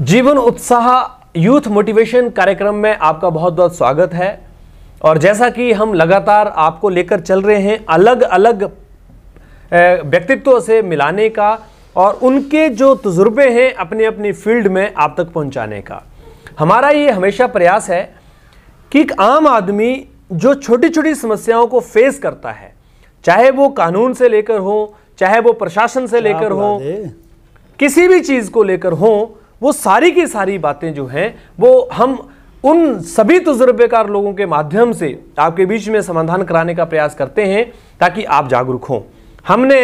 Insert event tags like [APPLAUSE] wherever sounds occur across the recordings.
जीवन उत्साह youth motivation कार्यक्रम में आपका बहुत बहुत स्वागत है और जैसा कि हम लगातार आपको लेकर चल रहे हैं अलग अलग व्यक्तित्व से मिलाने का और उनके जो तजुर्बे हैं अपने अपनी फील्ड में आप तक पहुंचाने का हमारा ये हमेशा प्रयास है कि एक आम आदमी जो छोटी छोटी समस्याओं को फेस करता है चाहे वो कानून से लेकर हो चाहे वो प्रशासन से लेकर हो किसी भी चीज़ को लेकर हों वो सारी की सारी बातें जो हैं वो हम उन सभी तजुर्बेकार लोगों के माध्यम से आपके बीच में समाधान कराने का प्रयास करते हैं ताकि आप जागरूक हों हमने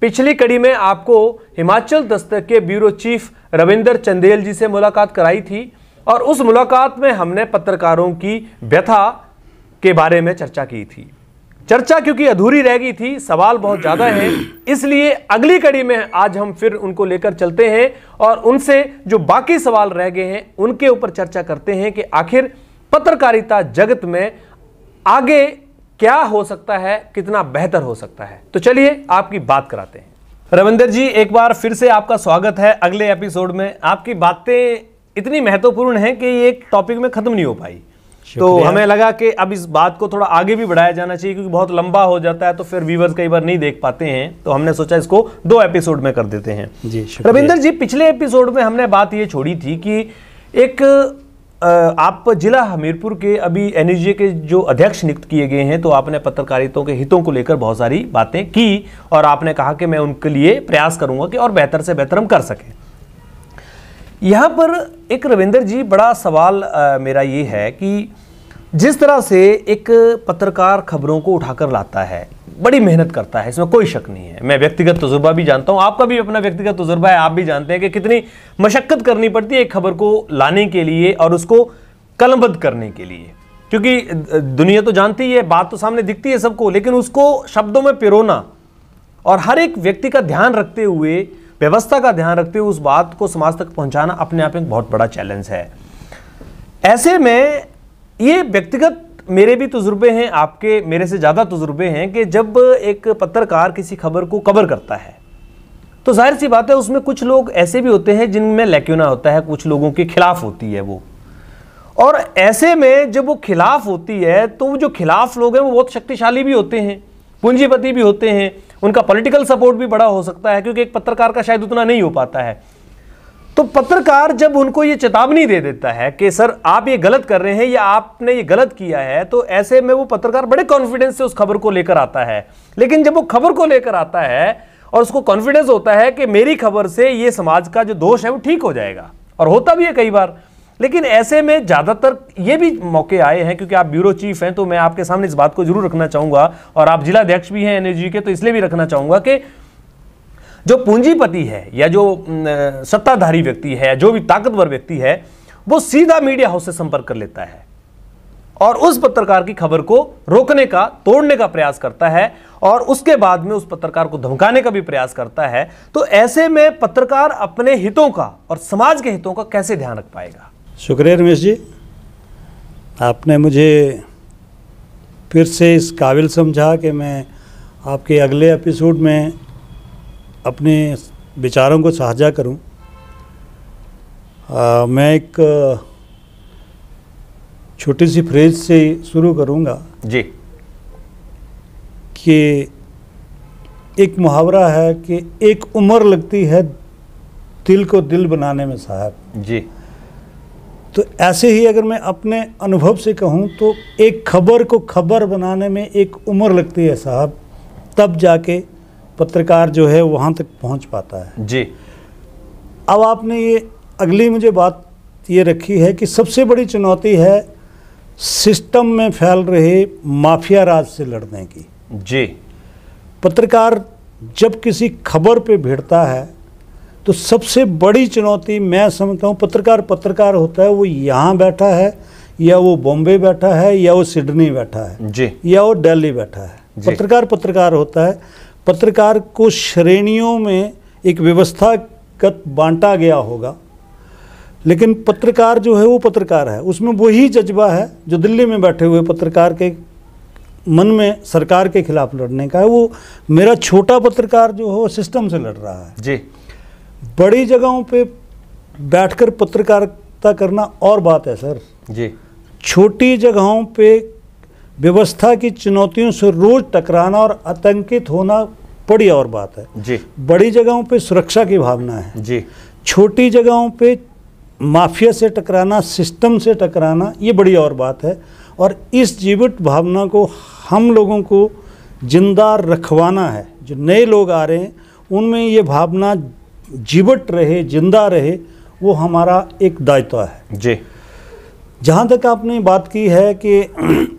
पिछली कड़ी में आपको हिमाचल दस्तक के ब्यूरो चीफ रविंदर चंदेल जी से मुलाकात कराई थी और उस मुलाकात में हमने पत्रकारों की व्यथा के बारे में चर्चा की थी चर्चा क्योंकि अधूरी रह गई थी सवाल बहुत ज़्यादा है इसलिए अगली कड़ी में आज हम फिर उनको लेकर चलते हैं और उनसे जो बाकी सवाल रह गए हैं उनके ऊपर चर्चा करते हैं कि आखिर पत्रकारिता जगत में आगे क्या हो सकता है कितना बेहतर हो सकता है तो चलिए आपकी बात कराते हैं रविंदर जी एक बार फिर से आपका स्वागत है अगले एपिसोड में आपकी बातें इतनी महत्वपूर्ण है कि ये एक टॉपिक में ख़त्म नहीं हो पाई तो हमें लगा कि अब इस बात को थोड़ा आगे भी बढ़ाया जाना चाहिए क्योंकि बहुत लंबा हो जाता है तो फिर व्यूवर्स कई बार नहीं देख पाते हैं तो हमने सोचा इसको दो एपिसोड में कर देते हैं जी रविंदर जी पिछले एपिसोड में हमने बात ये छोड़ी थी कि एक आप जिला हमीरपुर के अभी एन e के जो अध्यक्ष नियुक्त किए गए हैं तो आपने पत्रकारितों के हितों को लेकर बहुत सारी बातें की और आपने कहा कि मैं उनके लिए प्रयास करूंगा कि और बेहतर से बेहतर हम कर सकें यहाँ पर एक रविंदर जी बड़ा सवाल आ, मेरा ये है कि जिस तरह से एक पत्रकार खबरों को उठाकर लाता है बड़ी मेहनत करता है इसमें कोई शक नहीं है मैं व्यक्तिगत तजुर्बा भी जानता हूँ आपका भी अपना व्यक्तिगत तजुर्बा है आप भी जानते हैं कि कितनी मशक्क़त करनी पड़ती है एक खबर को लाने के लिए और उसको कलमबद्ध करने के लिए क्योंकि दुनिया तो जानती है बात तो सामने दिखती है सबको लेकिन उसको शब्दों में पिरोना और हर एक व्यक्ति का ध्यान रखते हुए व्यवस्था का ध्यान रखते हुए उस बात को समाज तक पहुंचाना अपने आप में एक बहुत बड़ा चैलेंज है ऐसे में ये व्यक्तिगत मेरे भी तजुर्बे हैं आपके मेरे से ज़्यादा तजुर्बे हैं कि जब एक पत्रकार किसी खबर को कवर करता है तो जाहिर सी बात है उसमें कुछ लोग ऐसे भी होते हैं जिनमें लैक्यूना होता है कुछ लोगों के खिलाफ होती है वो और ऐसे में जब वो खिलाफ होती है तो जो खिलाफ लोग हैं वो बहुत शक्तिशाली भी होते हैं पूंजीपति भी होते हैं उनका पॉलिटिकल सपोर्ट भी बड़ा हो सकता है क्योंकि एक पत्रकार का शायद उतना नहीं हो पाता है तो पत्रकार जब उनको ये चेतावनी दे देता है कि सर आप ये गलत कर रहे हैं या आपने ये गलत किया है तो ऐसे में वो पत्रकार बड़े कॉन्फिडेंस से उस खबर को लेकर आता है लेकिन जब वो खबर को लेकर आता है और उसको कॉन्फिडेंस होता है कि मेरी खबर से ये समाज का जो दोष है वो ठीक हो जाएगा और होता भी है कई बार लेकिन ऐसे में ज़्यादातर ये भी मौके आए हैं क्योंकि आप ब्यूरो चीफ हैं तो मैं आपके सामने इस बात को जरूर रखना चाहूंगा और आप जिला अध्यक्ष भी हैं एनर्जी के तो इसलिए भी रखना चाहूंगा कि जो पूंजीपति है या जो सत्ताधारी व्यक्ति है जो भी ताकतवर व्यक्ति है वो सीधा मीडिया हाउस से संपर्क कर लेता है और उस पत्रकार की खबर को रोकने का तोड़ने का प्रयास करता है और उसके बाद में उस पत्रकार को धमकाने का भी प्रयास करता है तो ऐसे में पत्रकार अपने हितों का और समाज के हितों का कैसे ध्यान रख पाएगा शुक्रिया रमेश जी आपने मुझे फिर से इस काबिल समझा कि मैं आपके अगले एपिसोड में अपने विचारों को साझा करूं। आ, मैं एक छोटी सी फ्रेज से शुरू करूंगा जी कि एक मुहावरा है कि एक उम्र लगती है दिल को दिल बनाने में साहब जी तो ऐसे ही अगर मैं अपने अनुभव से कहूँ तो एक खबर को खबर बनाने में एक उम्र लगती है साहब तब जाके पत्रकार जो है वहाँ तक पहुँच पाता है जी अब आपने ये अगली मुझे बात ये रखी है कि सबसे बड़ी चुनौती है सिस्टम में फैल रहे माफिया राज से लड़ने की जी पत्रकार जब किसी खबर पे भिड़ता है तो सबसे बड़ी चुनौती मैं समझता हूँ पत्रकार पत्रकार होता है वो यहाँ बैठा है या वो बॉम्बे बैठा है या वो सिडनी बैठा है जी या वो दिल्ली बैठा है पत्रकार पत्रकार होता है पत्रकार को श्रेणियों में एक व्यवस्थागत बांटा गया होगा लेकिन पत्रकार जो है वो पत्रकार है उसमें वही जज्बा है जो दिल्ली में बैठे हुए पत्रकार के मन में सरकार के खिलाफ लड़ने का है वो मेरा छोटा पत्रकार जो है वो सिस्टम से लड़ रहा है जी बड़ी जगहों पे बैठकर पत्रकारिता करना और बात है सर जी छोटी जगहों पे व्यवस्था की चुनौतियों से रोज टकराना और आतंकित होना बड़ी और बात है जी बड़ी जगहों पे सुरक्षा की भावना है जी छोटी जगहों पे माफिया से टकराना सिस्टम से टकराना ये बड़ी और बात है और इस जीवित भावना को हम लोगों को जिंदा रखवाना है जो नए लोग आ रहे हैं उनमें ये भावना जीवट रहे जिंदा रहे वो हमारा एक दायित्व है जी जहाँ तक आपने बात की है कि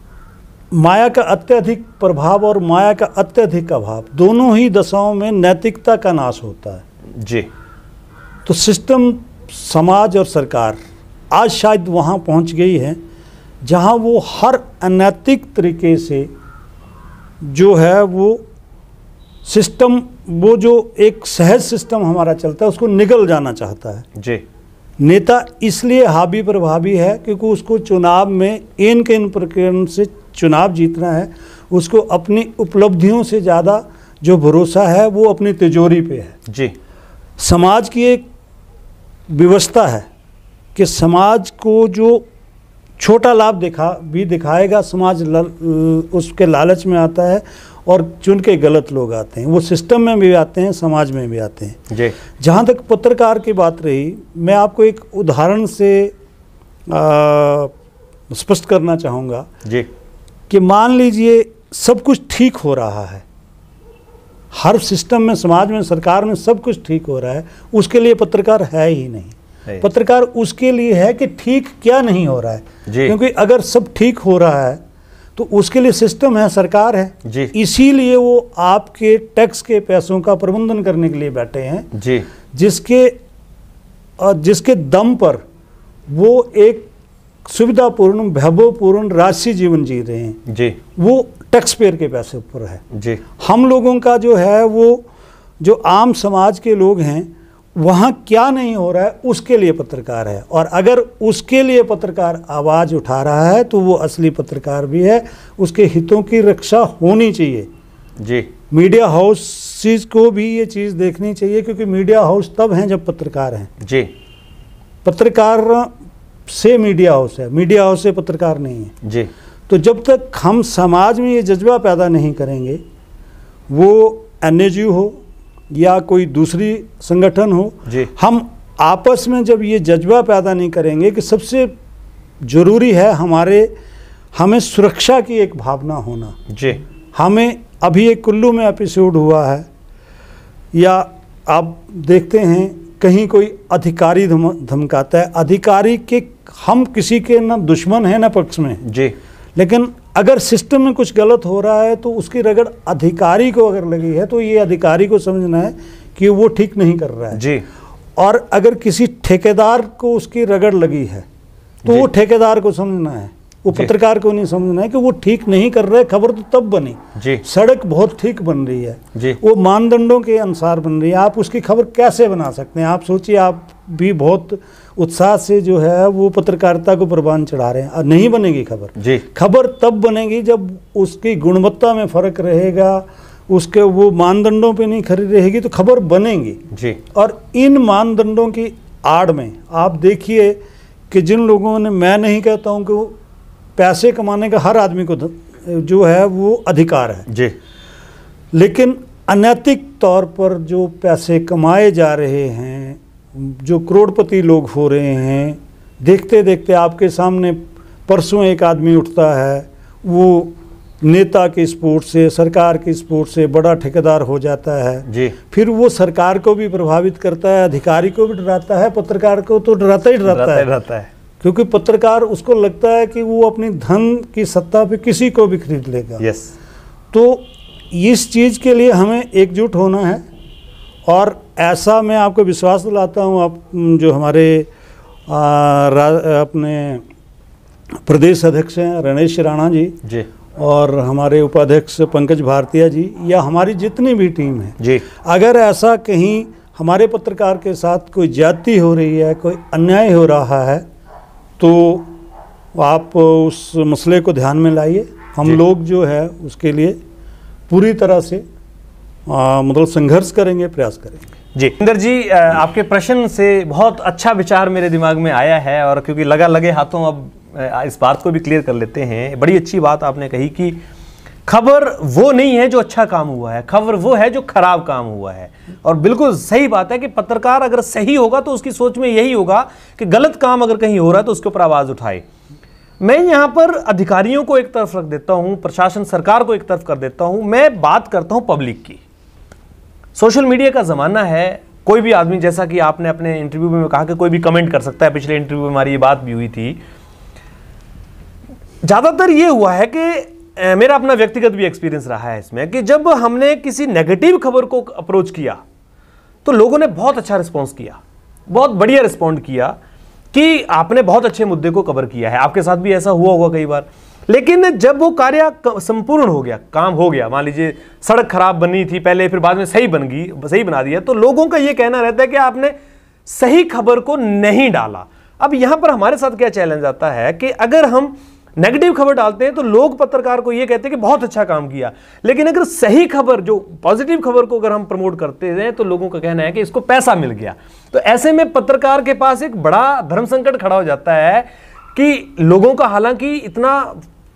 [CLEARS THROAT] माया का अत्यधिक प्रभाव और माया का अत्यधिक अभाव दोनों ही दशाओं में नैतिकता का नाश होता है जी तो सिस्टम समाज और सरकार आज शायद वहाँ पहुँच गई है जहाँ वो हर अनैतिक तरीके से जो है वो सिस्टम वो जो एक सहज सिस्टम हमारा चलता है उसको निकल जाना चाहता है जी नेता इसलिए हावी पर है क्योंकि उसको चुनाव में इन के इन प्रकरण से चुनाव जीतना है उसको अपनी उपलब्धियों से ज़्यादा जो भरोसा है वो अपनी तिजोरी पे है जी समाज की एक व्यवस्था है कि समाज को जो छोटा लाभ दिखा भी दिखाएगा समाज ल, उसके लालच में आता है और चुन के गलत लोग आते हैं वो सिस्टम में भी आते हैं समाज में भी आते हैं जी जहाँ तक पत्रकार की बात रही मैं आपको एक उदाहरण से स्पष्ट करना चाहूँगा जी कि मान लीजिए सब कुछ ठीक हो रहा है हर सिस्टम में समाज में सरकार में सब कुछ ठीक हो रहा है उसके लिए पत्रकार है ही नहीं पत्रकार उसके लिए है कि ठीक क्या नहीं हो रहा है क्योंकि अगर सब ठीक हो रहा है तो उसके लिए सिस्टम है सरकार है जी इसीलिए वो आपके टैक्स के पैसों का प्रबंधन करने के लिए बैठे हैं जी जिसके जिसके दम पर वो एक सुविधापूर्ण वैभवपूर्ण राशि जीवन जी रहे हैं जी वो टैक्स पेयर के पैसे ऊपर है जी हम लोगों का जो है वो जो आम समाज के लोग हैं वहाँ क्या नहीं हो रहा है उसके लिए पत्रकार है और अगर उसके लिए पत्रकार आवाज़ उठा रहा है तो वो असली पत्रकार भी है उसके हितों की रक्षा होनी चाहिए जी मीडिया हाउसेस को भी ये चीज़ देखनी चाहिए क्योंकि मीडिया हाउस तब हैं जब पत्रकार हैं जी पत्रकार से मीडिया हाउस है मीडिया हाउस से पत्रकार नहीं है जी तो जब तक हम समाज में ये जज्बा पैदा नहीं करेंगे वो एन हो या कोई दूसरी संगठन हो हम आपस में जब ये जज्बा पैदा नहीं करेंगे कि सबसे ज़रूरी है हमारे हमें सुरक्षा की एक भावना होना जी हमें अभी एक कुल्लू में एपिसोड हुआ है या आप देखते हैं कहीं कोई अधिकारी धमकाता है अधिकारी के हम किसी के ना दुश्मन है ना पक्ष में जी लेकिन अगर सिस्टम में कुछ गलत हो रहा है तो उसकी रगड़ अधिकारी को अगर लगी है तो ये अधिकारी को समझना है कि वो ठीक नहीं कर रहा है जी और अगर किसी ठेकेदार को उसकी रगड़ लगी है तो वो ठेकेदार को समझना है वो पत्रकार को नहीं समझना है कि वो ठीक नहीं कर रहे खबर तो तब बनी जी सड़क बहुत ठीक बन रही है जी वो मानदंडों के अनुसार बन रही है आप उसकी खबर कैसे बना सकते हैं आप सोचिए आप भी बहुत उत्साह से जो है वो पत्रकारिता को प्रबान चढ़ा रहे हैं और नहीं बनेगी खबर जी खबर तब बनेगी जब उसकी गुणवत्ता में फ़र्क रहेगा उसके वो मानदंडों पे नहीं खरी रहेगी तो खबर बनेगी जी और इन मानदंडों की आड़ में आप देखिए कि जिन लोगों ने मैं नहीं कहता हूँ कि वो पैसे कमाने का हर आदमी को जो है वो अधिकार है जी लेकिन अनैतिक तौर पर जो पैसे कमाए जा रहे हैं जो करोड़पति लोग हो रहे हैं देखते देखते आपके सामने परसों एक आदमी उठता है वो नेता के स्पोर्ट से सरकार के स्पोर्ट से बड़ा ठेकेदार हो जाता है जी फिर वो सरकार को भी प्रभावित करता है अधिकारी को भी डराता है पत्रकार को तो डराता ही डराता है डराता है क्योंकि पत्रकार उसको लगता है कि वो अपनी धन की सत्ता पे किसी को भी खरीद लेगा यस तो इस चीज़ के लिए हमें एकजुट होना है और ऐसा मैं आपको विश्वास दिलाता हूँ आप जो हमारे आ, अपने प्रदेश अध्यक्ष हैं रणेश राणा जी जी और हमारे उपाध्यक्ष पंकज भारतीय जी या हमारी जितनी भी टीम है जी अगर ऐसा कहीं हमारे पत्रकार के साथ कोई जाति हो रही है कोई अन्याय हो रहा है तो आप उस मसले को ध्यान में लाइए हम लोग जो है उसके लिए पूरी तरह से आ, मतलब संघर्ष करेंगे प्रयास करेंगे जी इंदर जी आपके प्रश्न से बहुत अच्छा विचार मेरे दिमाग में आया है और क्योंकि लगा लगे हाथों अब इस बात को भी क्लियर कर लेते हैं बड़ी अच्छी बात आपने कही कि खबर वो नहीं है जो अच्छा काम हुआ है खबर वो है जो खराब काम हुआ है और बिल्कुल सही बात है कि पत्रकार अगर सही होगा तो उसकी सोच में यही होगा कि गलत काम अगर कहीं हो रहा है तो उसके ऊपर आवाज़ उठाए मैं यहाँ पर अधिकारियों को एक तरफ रख देता हूँ प्रशासन सरकार को एक तरफ कर देता हूँ मैं बात करता हूँ पब्लिक की सोशल मीडिया का ज़माना है कोई भी आदमी जैसा कि आपने अपने इंटरव्यू में कहा कि कोई भी कमेंट कर सकता है पिछले इंटरव्यू में हमारी ये बात भी हुई थी ज़्यादातर ये हुआ है कि मेरा अपना व्यक्तिगत भी एक्सपीरियंस रहा है इसमें कि जब हमने किसी नेगेटिव खबर को अप्रोच किया तो लोगों ने बहुत अच्छा रिस्पॉन्स किया बहुत बढ़िया रिस्पॉन्ड किया कि आपने बहुत अच्छे मुद्दे को कवर किया है आपके साथ भी ऐसा हुआ होगा कई बार लेकिन जब वो कार्य संपूर्ण हो गया काम हो गया मान लीजिए सड़क खराब बनी थी पहले फिर बाद में सही बन गई सही बना दिया तो लोगों का ये कहना रहता है कि आपने सही खबर को नहीं डाला अब यहां पर हमारे साथ क्या चैलेंज आता है कि अगर हम नेगेटिव खबर डालते हैं तो लोग पत्रकार को ये कहते हैं कि बहुत अच्छा काम किया लेकिन अगर सही खबर जो पॉजिटिव खबर को अगर हम प्रमोट करते हैं तो लोगों का कहना है कि इसको पैसा मिल गया तो ऐसे में पत्रकार के पास एक बड़ा धर्म संकट खड़ा हो जाता है कि लोगों का हालांकि इतना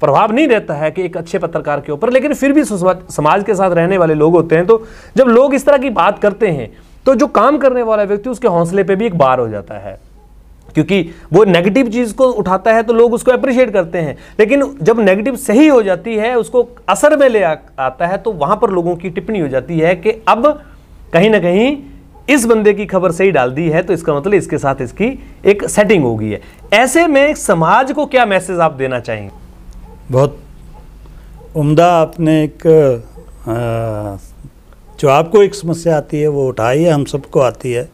प्रभाव नहीं रहता है कि एक अच्छे पत्रकार के ऊपर लेकिन फिर भी समाज के साथ रहने वाले लोग होते हैं तो जब लोग इस तरह की बात करते हैं तो जो काम करने वाला व्यक्ति उसके हौसले पे भी एक बार हो जाता है क्योंकि वो नेगेटिव चीज़ को उठाता है तो लोग उसको अप्रिशिएट करते हैं लेकिन जब नेगेटिव सही हो जाती है उसको असर में ले आ, आता है तो वहां पर लोगों की टिप्पणी हो जाती है कि अब कहीं ना कहीं इस बंदे की खबर सही डाल दी है तो इसका मतलब इसके साथ इसकी एक सेटिंग हो गई है ऐसे में समाज को क्या मैसेज आप देना चाहेंगे बहुत उम्दा आपने एक आ, जो आपको एक समस्या आती है वो उठाई है हम सबको आती है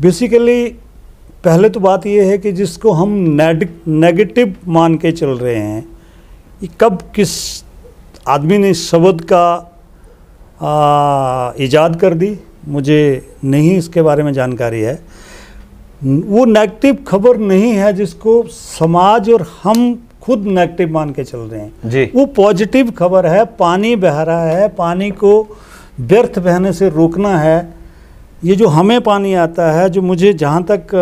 बेसिकली पहले तो बात ये है कि जिसको हम नेगेटिव मान के चल रहे हैं ये कब किस आदमी ने शब्द का ईजाद कर दी मुझे नहीं इसके बारे में जानकारी है वो नेगेटिव खबर नहीं है जिसको समाज और हम खुद नेगेटिव मान के चल रहे हैं जी वो पॉजिटिव खबर है पानी बह रहा है पानी को व्यर्थ बहने से रोकना है ये जो हमें पानी आता है जो मुझे जहाँ तक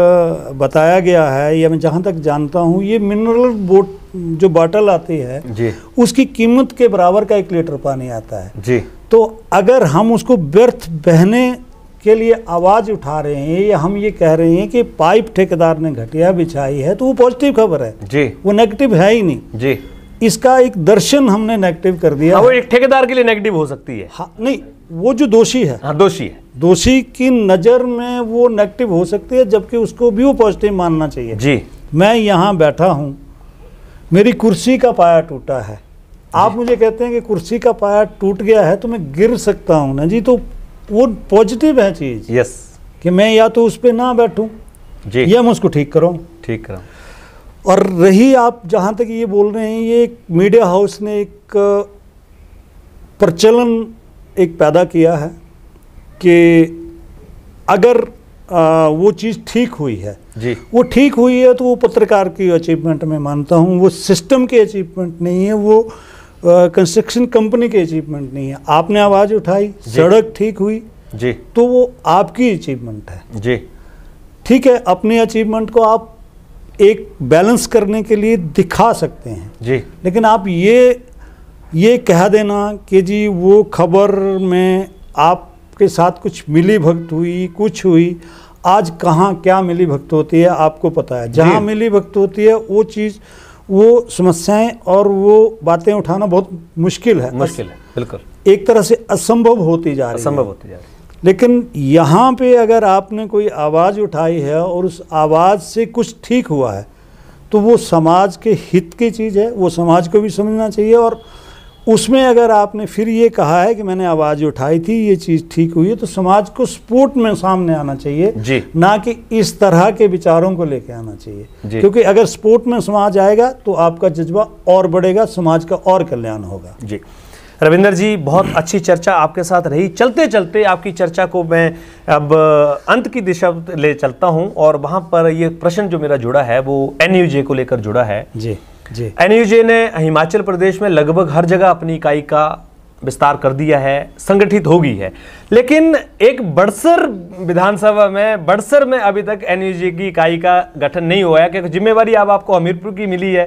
बताया गया है या मैं जहाँ तक जानता हूँ ये मिनरल बोट जो बॉटल आती है जी। उसकी कीमत के बराबर का एक लीटर पानी आता है जी तो अगर हम उसको व्यर्थ बहने के लिए आवाज़ उठा रहे हैं या हम ये कह रहे हैं कि पाइप ठेकेदार ने घटिया बिछाई है तो वो पॉजिटिव खबर है जी वो नेगेटिव है ही नहीं जी इसका एक दर्शन हमने नेगेटिव कर दिया हाँ वो एक ठेकेदार के लिए नेगेटिव हो सकती है हाँ नहीं वो जो दोषी है हाँ दोषी है दोषी की नज़र में वो नेगेटिव हो सकती है जबकि उसको भी वो पॉजिटिव मानना चाहिए जी मैं यहाँ बैठा हूँ मेरी कुर्सी का पाया टूटा है आप मुझे कहते हैं कि कुर्सी का पाया टूट गया है तो मैं गिर सकता हूँ ना जी तो वो पॉजिटिव है चीज़ यस yes. कि मैं या तो उस पर ना बैठूं जी या मैं उसको ठीक करूँ ठीक करो और रही आप जहां तक ये बोल रहे हैं ये एक मीडिया हाउस ने एक प्रचलन एक पैदा किया है कि अगर आ, वो चीज़ ठीक हुई है जी वो ठीक हुई है तो वो पत्रकार की अचीवमेंट में मानता हूँ वो सिस्टम की अचीवमेंट नहीं है वो कंस्ट्रक्शन कंपनी की अचीवमेंट नहीं है आपने आवाज उठाई सड़क ठीक हुई जी तो वो आपकी अचीवमेंट है जी ठीक है अपनी अचीवमेंट को आप एक बैलेंस करने के लिए दिखा सकते हैं जी लेकिन आप ये ये कह देना कि जी वो खबर में आपके साथ कुछ मिली भक्त हुई कुछ हुई आज कहाँ क्या मिली भक्त होती है आपको पता है जहाँ मिली भक्त होती है वो चीज़ वो समस्याएं और वो बातें उठाना बहुत मुश्किल है मुश्किल है बिल्कुल एक तरह से असंभव होती जा रही असंभव होती जा रही लेकिन यहाँ पे अगर आपने कोई आवाज़ उठाई है और उस आवाज़ से कुछ ठीक हुआ है तो वो समाज के हित की चीज़ है वो समाज को भी समझना चाहिए और उसमें अगर आपने फिर ये कहा है कि मैंने आवाज़ उठाई थी ये चीज़ ठीक हुई है तो समाज को सपोर्ट में सामने आना चाहिए ना कि इस तरह के विचारों को लेके आना चाहिए क्योंकि अगर सपोर्ट में समाज आएगा तो आपका जज्बा और बढ़ेगा समाज का और कल्याण होगा जी रविंदर जी बहुत अच्छी चर्चा आपके साथ रही चलते चलते आपकी चर्चा को मैं अब अंत की दिशा ले चलता हूँ और वहां पर ये प्रश्न जो मेरा जुड़ा है वो एन को लेकर जुड़ा है जी एनयूजे ने हिमाचल प्रदेश में लगभग हर जगह अपनी इकाई का विस्तार कर दिया है संगठित हो गई है लेकिन एक बड़सर विधानसभा में बड़सर में अभी तक एनयूजे की इकाई का गठन नहीं हुआ है क्योंकि जिम्मेवारी अब आपको हमीरपुर की मिली है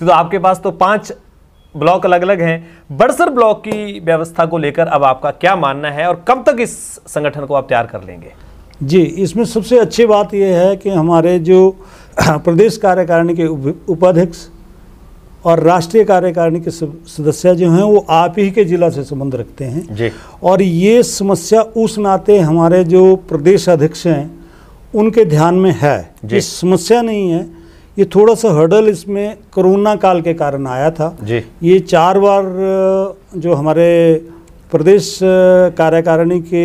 तो, तो आपके पास तो पांच ब्लॉक अलग अलग हैं बड़सर ब्लॉक की व्यवस्था को लेकर अब आपका क्या मानना है और कब तक इस संगठन को आप तैयार कर लेंगे जी इसमें सबसे अच्छी बात यह है कि हमारे जो प्रदेश कार्यकारिणी के उपाध्यक्ष और राष्ट्रीय कार्यकारिणी के सदस्य जो हैं वो आप ही के ज़िला से संबंध रखते हैं जी। और ये समस्या उस नाते हमारे जो प्रदेश अध्यक्ष हैं उनके ध्यान में है ये समस्या नहीं है ये थोड़ा सा हर्डल इसमें कोरोना काल के कारण आया था जी। ये चार बार जो हमारे प्रदेश कार्यकारिणी के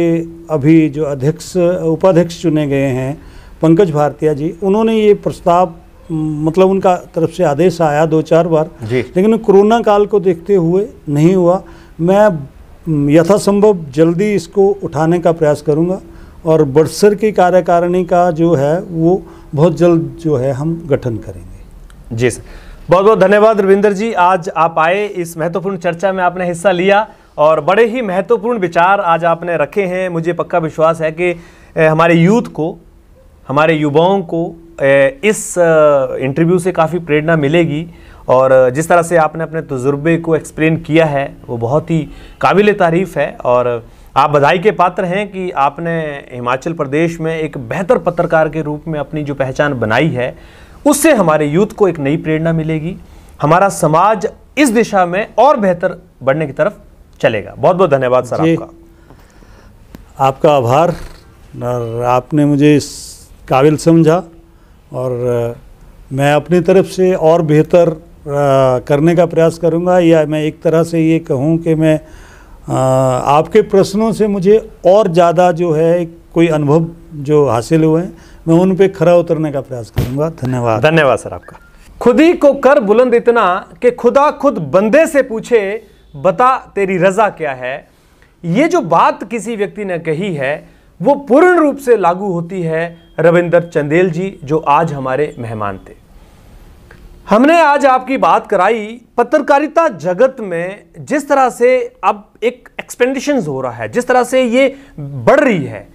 अभी जो अध्यक्ष उपाध्यक्ष चुने गए हैं पंकज भारतीय जी उन्होंने ये प्रस्ताव मतलब उनका तरफ से आदेश आया दो चार बार लेकिन कोरोना काल को देखते हुए नहीं हुआ मैं यथासंभव जल्दी इसको उठाने का प्रयास करूंगा और बर्सर की कार्यकारिणी का जो है वो बहुत जल्द जो है हम गठन करेंगे जी सर बहुत बहुत धन्यवाद रविंदर जी आज आप आए इस महत्वपूर्ण चर्चा में आपने हिस्सा लिया और बड़े ही महत्वपूर्ण विचार आज आपने रखे हैं मुझे पक्का विश्वास है कि हमारे यूथ को हमारे युवाओं को इस इंटरव्यू से काफ़ी प्रेरणा मिलेगी और जिस तरह से आपने अपने तजुर्बे को एक्सप्लेन किया है वो बहुत ही काबिल तारीफ़ है और आप बधाई के पात्र हैं कि आपने हिमाचल प्रदेश में एक बेहतर पत्रकार के रूप में अपनी जो पहचान बनाई है उससे हमारे यूथ को एक नई प्रेरणा मिलेगी हमारा समाज इस दिशा में और बेहतर बढ़ने की तरफ चलेगा बहुत बहुत धन्यवाद सर आपका आपका आभार और आपने मुझे इस काबिल समझा और मैं अपनी तरफ से और बेहतर करने का प्रयास करूंगा या मैं एक तरह से ये कहूं कि मैं आपके प्रश्नों से मुझे और ज़्यादा जो है कोई अनुभव जो हासिल हुए हैं मैं उन पर खरा उतरने का प्रयास करूंगा धन्यवाद धन्यवाद सर आपका खुद ही को कर बुलंद इतना कि खुदा खुद बंदे से पूछे बता तेरी रजा क्या है ये जो बात किसी व्यक्ति ने कही है वो पूर्ण रूप से लागू होती है रविंदर चंदेल जी जो आज हमारे मेहमान थे हमने आज आपकी बात कराई पत्रकारिता जगत में जिस तरह से अब एक एक्सपेंडिशन हो रहा है जिस तरह से ये बढ़ रही है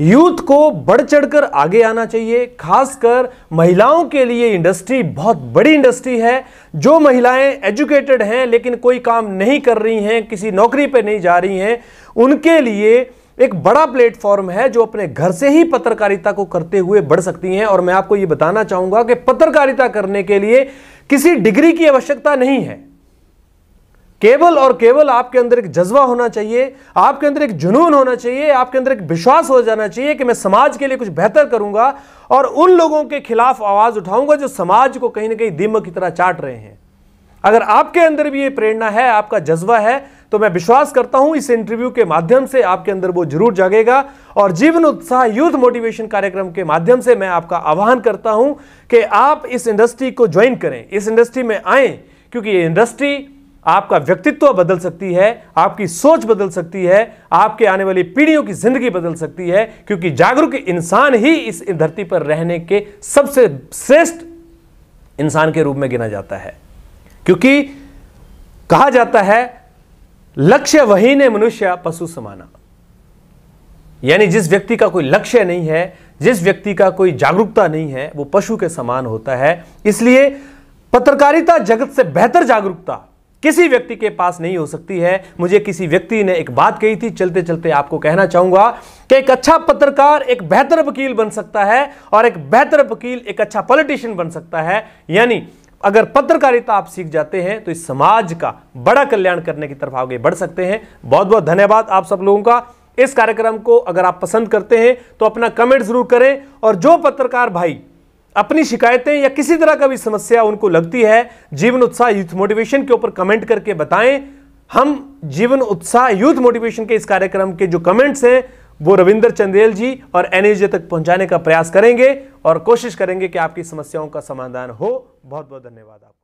यूथ को बढ़ चढ़कर आगे आना चाहिए खासकर महिलाओं के लिए इंडस्ट्री बहुत बड़ी इंडस्ट्री है जो महिलाएं एजुकेटेड हैं लेकिन कोई काम नहीं कर रही हैं किसी नौकरी पर नहीं जा रही हैं उनके लिए एक बड़ा प्लेटफॉर्म है जो अपने घर से ही पत्रकारिता को करते हुए बढ़ सकती हैं और मैं आपको यह बताना चाहूंगा कि पत्रकारिता करने के लिए किसी डिग्री की आवश्यकता नहीं है केवल और केवल आपके अंदर एक जज्बा होना चाहिए आपके अंदर एक जुनून होना चाहिए आपके अंदर एक विश्वास हो जाना चाहिए कि मैं समाज के लिए कुछ बेहतर करूंगा और उन लोगों के खिलाफ आवाज उठाऊंगा जो समाज को कहीं ना कहीं दिमक की तरह चाट रहे हैं अगर आपके अंदर भी ये प्रेरणा है आपका जज्बा है तो मैं विश्वास करता हूं इस इंटरव्यू के माध्यम से आपके अंदर वो जरूर जागेगा और जीवन उत्साह यूथ मोटिवेशन कार्यक्रम के माध्यम से मैं आपका आह्वान करता हूं कि आप इस इंडस्ट्री को ज्वाइन करें इस इंडस्ट्री में आए क्योंकि ये इंडस्ट्री आपका व्यक्तित्व बदल सकती है आपकी सोच बदल सकती है आपके आने वाली पीढ़ियों की जिंदगी बदल सकती है क्योंकि जागरूक इंसान ही इस धरती पर रहने के सबसे श्रेष्ठ इंसान के रूप में गिना जाता है क्योंकि कहा जाता है लक्ष्य वही ने मनुष्य पशु समाना यानी जिस व्यक्ति का कोई लक्ष्य नहीं है जिस व्यक्ति का कोई जागरूकता नहीं है वो पशु के समान होता है इसलिए पत्रकारिता जगत से बेहतर जागरूकता किसी व्यक्ति के पास नहीं हो सकती है मुझे किसी व्यक्ति ने एक बात कही थी चलते चलते आपको कहना चाहूंगा कि एक अच्छा पत्रकार एक बेहतर वकील बन सकता है और एक बेहतर वकील एक अच्छा पॉलिटिशियन बन सकता है यानी अगर पत्रकारिता आप सीख जाते हैं तो इस समाज का बड़ा कल्याण करने की तरफ आगे बढ़ सकते हैं बहुत बहुत धन्यवाद आप सब लोगों का इस कार्यक्रम को अगर आप पसंद करते हैं तो अपना कमेंट जरूर करें और जो पत्रकार भाई अपनी शिकायतें या किसी तरह का भी समस्या उनको लगती है जीवन उत्साह यूथ मोटिवेशन के ऊपर कमेंट करके बताएं हम जीवन उत्साह यूथ मोटिवेशन के इस कार्यक्रम के जो कमेंट्स हैं वो रविंदर चंदेल जी और एनएजे तक पहुंचाने का प्रयास करेंगे और कोशिश करेंगे कि आपकी समस्याओं का समाधान हो बहुत बहुत धन्यवाद आप